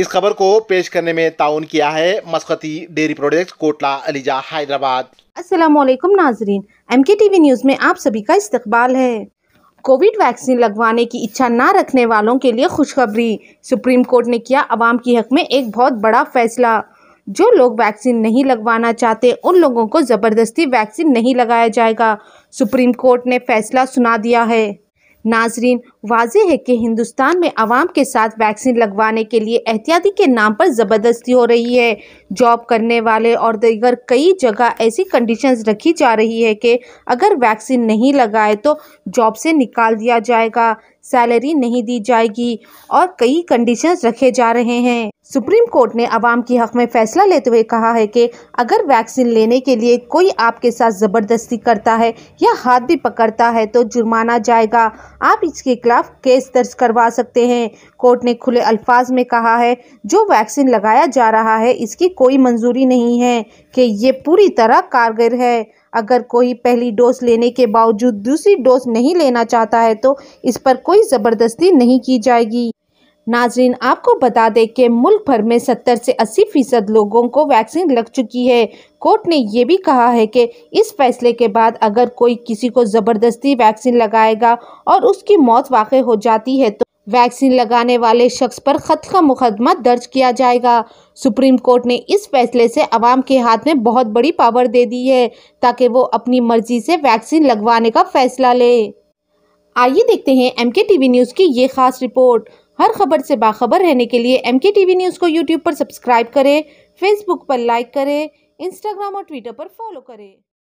इस खबर को पेश करने में ताउन किया है मस्कती डेयरी प्रोडक्ट कोटला अलीजा हैदराबाद अस्सलाम नाजरीन एम के टी वी न्यूज़ में आप सभी का इस्तकबाल है कोविड वैक्सीन लगवाने की इच्छा ना रखने वालों के लिए खुशखबरी सुप्रीम कोर्ट ने किया आवाम के हक में एक बहुत बड़ा फैसला जो लोग वैक्सीन नहीं लगवाना चाहते उन लोगों को ज़बरदस्ती वैक्सीन नहीं लगाया जाएगा सुप्रीम कोर्ट ने फैसला सुना दिया है नाजरीन वाजह है कि हिंदुस्तान में आवाम के साथ वैक्सीन लगवाने के लिए एहतियाती के नाम पर ज़बरदस्ती हो रही है जॉब करने वाले और दीगर कई जगह ऐसी कंडीशंस रखी जा रही है कि अगर वैक्सीन नहीं लगाए तो जॉब से निकाल दिया जाएगा सैलरी नहीं दी जाएगी और कई कंडीशंस रखे जा रहे हैं सुप्रीम कोर्ट ने आवाम के हक में फैसला लेते हुए कहा है कि अगर वैक्सीन लेने के लिए कोई आपके साथ ज़बरदस्ती करता है या हाथ भी पकड़ता है तो जुर्माना जाएगा आप इसके खिलाफ केस दर्ज करवा सकते हैं कोर्ट ने खुले अल्फाज में कहा है जो वैक्सीन लगाया जा रहा है इसकी कोई मंजूरी नहीं है कि ये पूरी तरह कारगर है अगर कोई पहली डोज लेने के बावजूद दूसरी डोज नहीं लेना चाहता है तो इस पर कोई ज़बरदस्ती नहीं की जाएगी नाजरीन आपको बता दें कि मुल्क भर में 70 से 80 फीसद लोगों को वैक्सीन लग चुकी है कोर्ट ने यह भी कहा है कि इस फैसले के बाद अगर कोई किसी को ज़बरदस्ती वैक्सीन लगाएगा और उसकी मौत वाक़ हो जाती है तो वैक्सीन लगाने वाले शख्स पर ख़त का मुकदमा दर्ज किया जाएगा सुप्रीम कोर्ट ने इस फैसले से अवाम के हाथ में बहुत बड़ी पावर दे दी है ताकि वो अपनी मर्जी से वैक्सीन लगवाने का फैसला ले आइए देखते हैं एम के टी वी न्यूज़ की ये खास रिपोर्ट हर खबर से बाखबर रहने के लिए एम के टीवी न्यूज़ को यूट्यूब पर सब्सक्राइब करें फेसबुक पर लाइक करें इंस्टाग्राम और ट्विटर पर फॉलो करें